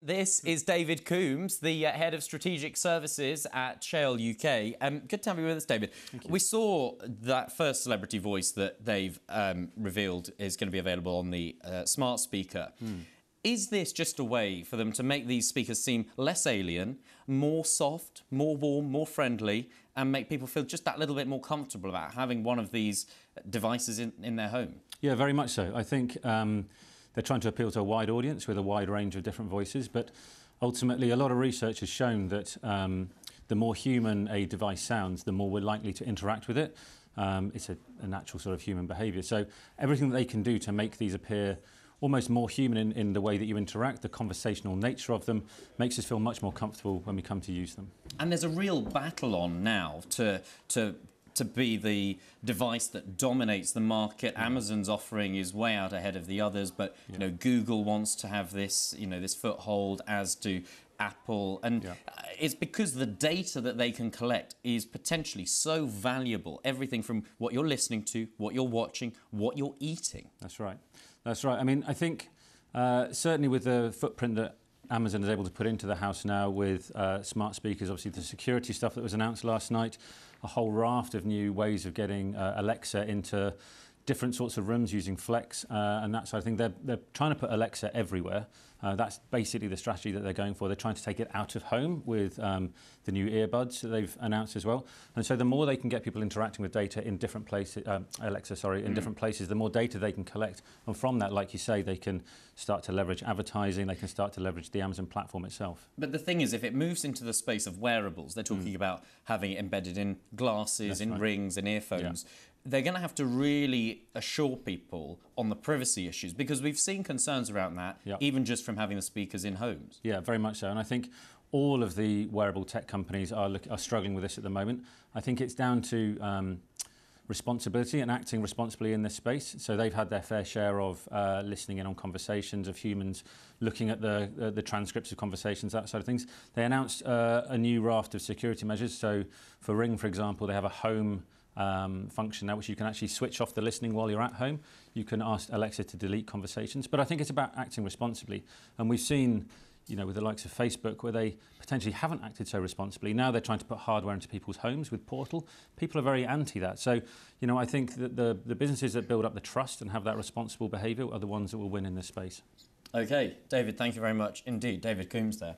This hmm. is David Coombs, the uh, head of strategic services at Shale UK. Um, good to have you with us, David. We saw that first celebrity voice that they've um, revealed is going to be available on the uh, smart speaker. Mm. Is this just a way for them to make these speakers seem less alien, more soft, more warm, more friendly, and make people feel just that little bit more comfortable about having one of these devices in, in their home? Yeah, very much so. I think. Um they're trying to appeal to a wide audience with a wide range of different voices. But ultimately, a lot of research has shown that um, the more human a device sounds, the more we're likely to interact with it. Um, it's a, a, natural sort of human behaviour. So everything that they can do to make these appear almost more human in, in, the way that you interact, the conversational nature of them, makes us feel much more comfortable when we come to use them. And there's a real battle on now to, to to be the device that dominates the market. Yeah. Amazon's offering is way out ahead of the others, but yeah. you know Google wants to have this you know this foothold, as do Apple, and yeah. it's because the data that they can collect is potentially so valuable. Everything from what you're listening to, what you're watching, what you're eating. That's right. That's right. I mean, I think. Uh, certainly, with the footprint that Amazon is able to put into the house now with uh, smart speakers, obviously the security stuff that was announced last night, a whole raft of new ways of getting uh, Alexa into different sorts of rooms using Flex uh, and that sort of thing. They're, they're trying to put Alexa everywhere. Uh, that's basically the strategy that they're going for. They're trying to take it out of home with um, the new earbuds that they've announced as well. And so the more they can get people interacting with data in different places, um, uh, Alexa, sorry, in mm. different places, the more data they can collect. And from that, like you say, they can start to leverage advertising, they can start to leverage the Amazon platform itself. But the thing is, if it moves into the space of wearables, they're talking mm. about having it embedded in glasses, that's in right. rings, and earphones. Yeah they're going to have to really assure people on the privacy issues because we've seen concerns around that, yep. even just from having the speakers in homes. Yeah, very much so. And I think all of the wearable tech companies are, look, are struggling with this at the moment. I think it's down to um, responsibility and acting responsibly in this space. So they've had their fair share of uh, listening in on conversations of humans, looking at the uh, the transcripts of conversations, that sort of things. They announced uh, a new raft of security measures. So for Ring, for example, they have a home um, function now, which you can actually switch off the listening while you're at home. You can ask Alexa to delete conversations. But I think it's about acting responsibly. And we've seen you know, with the likes of Facebook, where they potentially haven't acted so responsibly. Now they're trying to put hardware into people's homes with Portal. People are very anti that. So, you know, I think that the, the businesses that build up the trust and have that responsible behaviour are the ones that will win in this space. Okay, David, thank you very much indeed. David Coombs there.